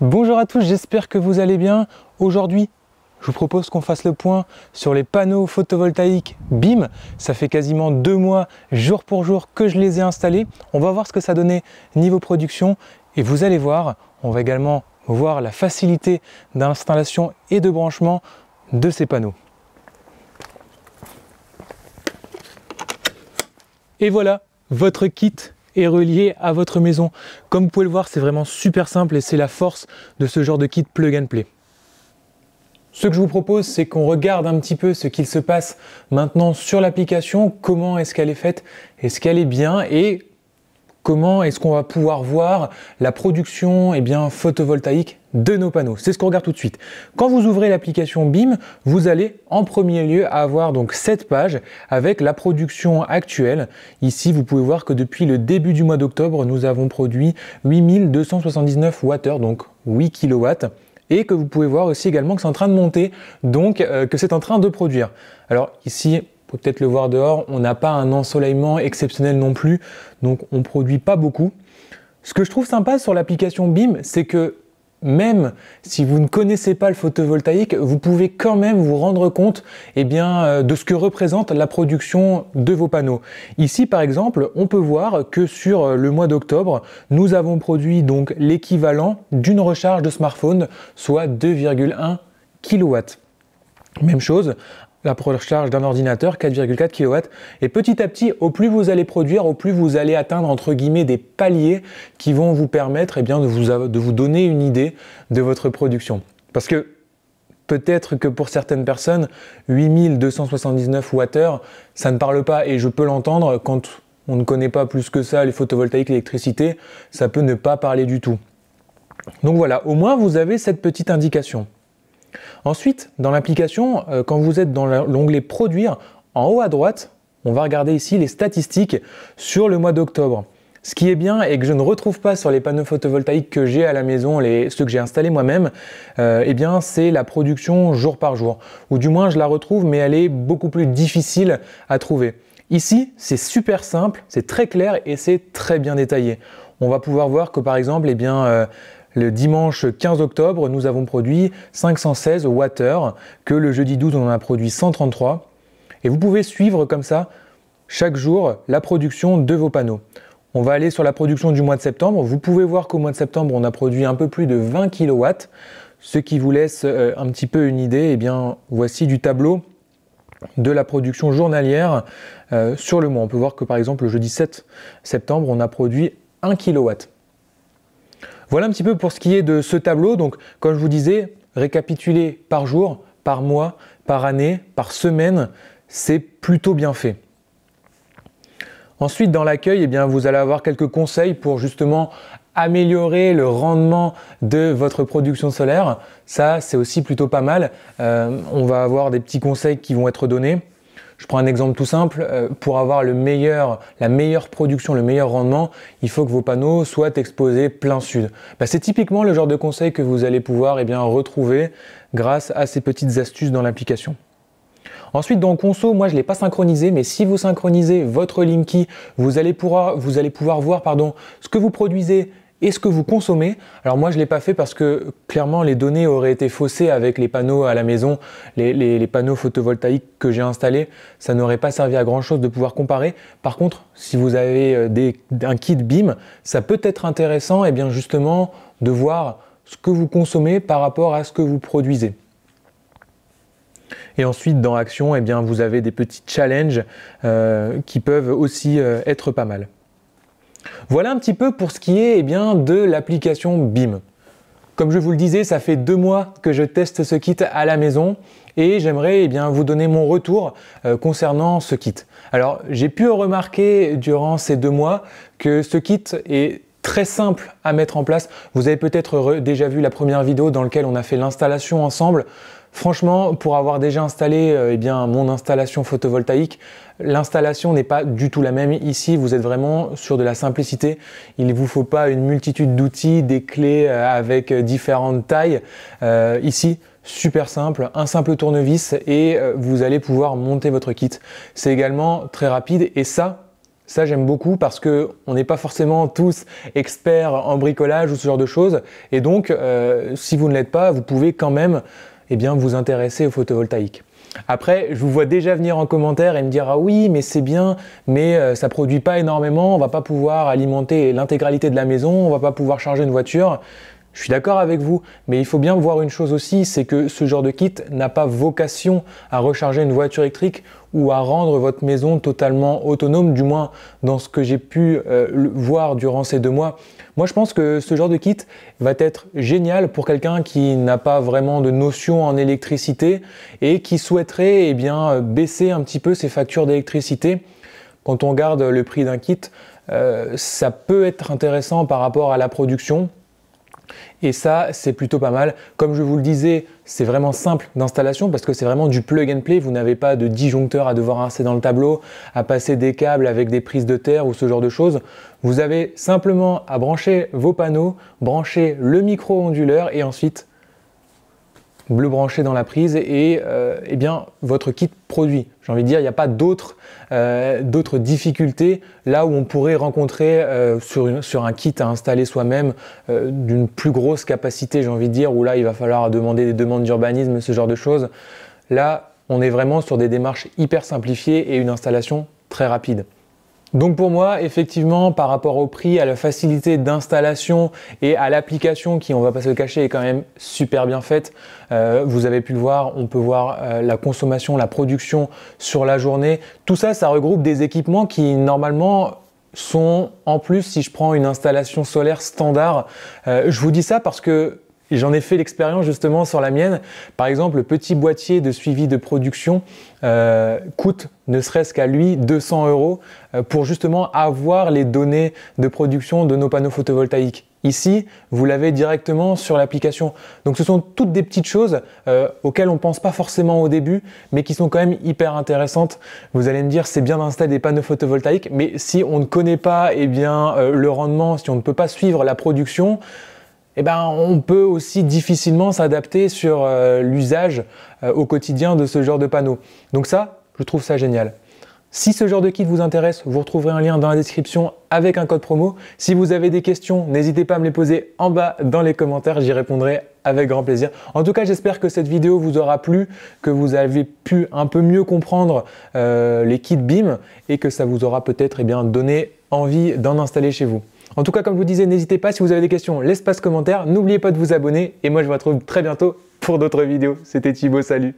Bonjour à tous, j'espère que vous allez bien. Aujourd'hui, je vous propose qu'on fasse le point sur les panneaux photovoltaïques BIM. Ça fait quasiment deux mois, jour pour jour, que je les ai installés. On va voir ce que ça donnait niveau production et vous allez voir, on va également voir la facilité d'installation et de branchement de ces panneaux. Et voilà, votre kit relié à votre maison. Comme vous pouvez le voir, c'est vraiment super simple et c'est la force de ce genre de kit plug and play. Ce que je vous propose, c'est qu'on regarde un petit peu ce qu'il se passe maintenant sur l'application, comment est-ce qu'elle est faite, est-ce qu'elle est bien et comment est-ce qu'on va pouvoir voir la production eh bien, photovoltaïque de nos panneaux. C'est ce qu'on regarde tout de suite. Quand vous ouvrez l'application BIM, vous allez en premier lieu avoir donc cette page avec la production actuelle. Ici, vous pouvez voir que depuis le début du mois d'octobre, nous avons produit 8279 Wh, donc 8 kW et que vous pouvez voir aussi également que c'est en train de monter, donc euh, que c'est en train de produire. Alors ici, peut être le voir dehors, on n'a pas un ensoleillement exceptionnel non plus, donc on produit pas beaucoup. Ce que je trouve sympa sur l'application BIM, c'est que même si vous ne connaissez pas le photovoltaïque, vous pouvez quand même vous rendre compte et eh bien, euh, de ce que représente la production de vos panneaux. Ici, par exemple, on peut voir que sur euh, le mois d'octobre, nous avons produit donc l'équivalent d'une recharge de smartphone, soit 2,1 kW. Même chose, la charge d'un ordinateur 4,4 kW et petit à petit au plus vous allez produire au plus vous allez atteindre entre guillemets des paliers qui vont vous permettre et eh bien de vous, de vous donner une idée de votre production parce que peut-être que pour certaines personnes 8279 Wh ça ne parle pas et je peux l'entendre quand on ne connaît pas plus que ça les photovoltaïques l'électricité ça peut ne pas parler du tout donc voilà au moins vous avez cette petite indication Ensuite, dans l'application, euh, quand vous êtes dans l'onglet Produire, en haut à droite, on va regarder ici les statistiques sur le mois d'octobre. Ce qui est bien et que je ne retrouve pas sur les panneaux photovoltaïques que j'ai à la maison, les, ceux que j'ai installés moi-même, euh, eh bien c'est la production jour par jour. Ou du moins je la retrouve, mais elle est beaucoup plus difficile à trouver. Ici, c'est super simple, c'est très clair et c'est très bien détaillé. On va pouvoir voir que par exemple, eh bien, euh, le dimanche 15 octobre, nous avons produit 516 Wh, que le jeudi 12, on en a produit 133. Et vous pouvez suivre comme ça, chaque jour, la production de vos panneaux. On va aller sur la production du mois de septembre. Vous pouvez voir qu'au mois de septembre, on a produit un peu plus de 20 kW. Ce qui vous laisse euh, un petit peu une idée, eh bien, voici du tableau de la production journalière euh, sur le mois. On peut voir que par exemple le jeudi 7 septembre, on a produit 1 kW. Voilà un petit peu pour ce qui est de ce tableau. Donc, comme je vous disais, récapituler par jour, par mois, par année, par semaine, c'est plutôt bien fait. Ensuite, dans l'accueil, eh bien, vous allez avoir quelques conseils pour justement améliorer le rendement de votre production solaire. Ça, c'est aussi plutôt pas mal. Euh, on va avoir des petits conseils qui vont être donnés. Je prends un exemple tout simple. Euh, pour avoir le meilleur, la meilleure production, le meilleur rendement, il faut que vos panneaux soient exposés plein sud. Bah, c'est typiquement le genre de conseil que vous allez pouvoir eh bien, retrouver grâce à ces petites astuces dans l'application. Ensuite, dans Conso, moi je ne l'ai pas synchronisé, mais si vous synchronisez votre Linky, vous allez pouvoir, vous allez pouvoir voir pardon, ce que vous produisez et ce que vous consommez. Alors moi, je ne l'ai pas fait parce que clairement, les données auraient été faussées avec les panneaux à la maison, les, panneaux photovoltaïques que j'ai installés. Ça n'aurait pas servi à grand-chose de pouvoir comparer. Par contre, si vous avez euh, un kit BIM, ça peut être intéressant et eh bien justement de voir ce que vous consommez par rapport à ce que vous produisez. Et ensuite, dans Action, eh bien, vous avez des petits challenges euh, qui peuvent aussi euh, être pas mal. Voilà un petit peu pour ce qui est eh bien, de l'application BIM. Comme je vous le disais, ça fait deux mois que je teste ce kit à la maison et j'aimerais eh bien vous donner mon retour euh, concernant ce kit. Alors j'ai pu remarquer durant ces deux mois que ce kit est très simple à mettre en place. Vous avez peut-être déjà vu la première vidéo dans laquelle on a fait l'installation ensemble. Franchement, pour avoir déjà installé euh, eh bien, mon installation photovoltaïque, l'installation n'est pas du tout la même. Ici, vous êtes vraiment sur de la simplicité. Il ne vous faut pas une multitude d'outils, des clés euh, avec euh, différentes tailles. ici, super simple, un simple tournevis et vous allez pouvoir monter votre kit. C'est également très rapide et ça, ça, j'aime beaucoup parce que on n'est pas forcément tous experts en bricolage ou ce genre de choses. Et donc, si vous ne l'êtes pas, vous pouvez quand même et eh bien, vous intéresser au photovoltaïque. Après, je vous vois déjà venir en commentaire et me dire ah oui, mais c'est bien, mais euh, ça produit pas énormément, on va pas pouvoir alimenter l'intégralité de la maison, on va pas pouvoir charger une voiture. Je suis d'accord avec vous, mais il faut bien voir une chose aussi, c'est que ce genre de kit n'a pas vocation à recharger une voiture électrique ou à rendre votre maison totalement autonome, du moins dans ce que j'ai pu euh, voir durant ces deux mois. Moi, je pense que ce genre de kit va être génial pour quelqu'un qui n'a pas vraiment de notion en électricité et qui souhaiterait eh bien, baisser un petit peu ses factures d'électricité. Quand on garde le prix d'un kit, euh, ça peut être intéressant par rapport à la production. Et ça, c'est plutôt pas mal. Comme je vous le disais, c'est vraiment simple d'installation parce que c'est vraiment du plug and play. Vous n'avez pas de disjoncteur à devoir insérer dans le tableau, à passer des câbles avec des prises de terre ou ce genre de choses. Vous avez simplement à brancher vos panneaux, brancher le micro-onduleur et ensuite bleu branché dans la prise et euh, eh bien votre kit produit. J'ai envie de dire, il n'y a pas d'autres euh, difficultés là où on pourrait rencontrer euh, sur, sur, un kit à installer soi-même d'une plus grosse capacité, j'ai envie de dire, où là il va falloir demander des demandes d'urbanisme, ce genre de choses. Là, on est vraiment sur des démarches hyper simplifiées et une installation très rapide. Donc pour moi, effectivement, par rapport au prix, à la facilité d'installation et à l'application qui, on va pas se le cacher, est quand même super bien faite. Euh, vous avez pu le voir, on peut voir euh, la consommation, la production sur la journée. Tout ça, ça regroupe des équipements qui normalement sont en plus, si je prends une installation solaire standard, euh, je vous dis ça parce que j'en ai fait l'expérience justement sur la mienne. Par exemple, le petit boîtier de suivi de production euh, coûte ne serait-ce qu'à lui 200 euros euh, pour justement avoir les données de production de nos panneaux photovoltaïques. Ici, vous l'avez directement sur l'application. Donc ce sont toutes des petites choses euh, auxquelles on ne pense pas forcément au début, mais qui sont quand même hyper intéressantes. Vous allez me dire, c'est bien d'installer des panneaux photovoltaïques, mais si on ne connaît pas eh bien, le rendement, si on ne peut pas suivre la production, eh ben, on peut aussi difficilement s'adapter sur euh, l'usage euh, au quotidien de ce genre de panneau. Donc ça, je trouve ça génial. Si ce genre de kit vous intéresse, vous retrouverez un lien dans la description avec un code promo. Si vous avez des questions, n'hésitez pas à me les poser en bas dans les commentaires, j'y répondrai avec grand plaisir. En tout cas, j'espère que cette vidéo vous aura plu, que vous avez pu un peu mieux comprendre euh, les kits BIM et que ça vous aura peut-être eh bien donné envie d'en installer chez vous. En tout cas, comme je vous disais, n'hésitez pas si vous avez des questions, l'espace commentaire, n'oubliez pas de vous abonner et moi je vous retrouve très bientôt pour d'autres vidéos. C'était Thibaut, salut